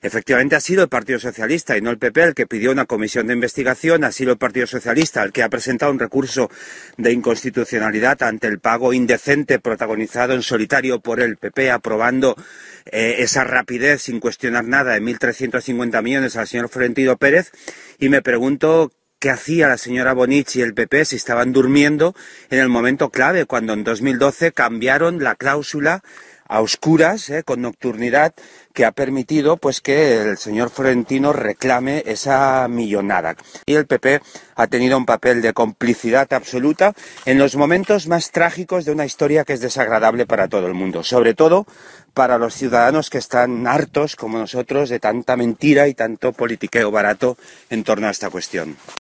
Efectivamente ha sido el Partido Socialista y no el PP el que pidió una comisión de investigación, ha sido el Partido Socialista el que ha presentado un recurso de inconstitucionalidad ante el pago indecente protagonizado en solitario por el PP, aprobando eh, esa rapidez sin cuestionar nada de 1.350 millones al señor Florentino Pérez. Y me pregunto qué hacía la señora Bonici y el PP si estaban durmiendo en el momento clave, cuando en 2012 cambiaron la cláusula a oscuras, eh, con nocturnidad, que ha permitido pues que el señor Florentino reclame esa millonada. Y el PP ha tenido un papel de complicidad absoluta en los momentos más trágicos de una historia que es desagradable para todo el mundo, sobre todo para los ciudadanos que están hartos, como nosotros, de tanta mentira y tanto politiqueo barato en torno a esta cuestión.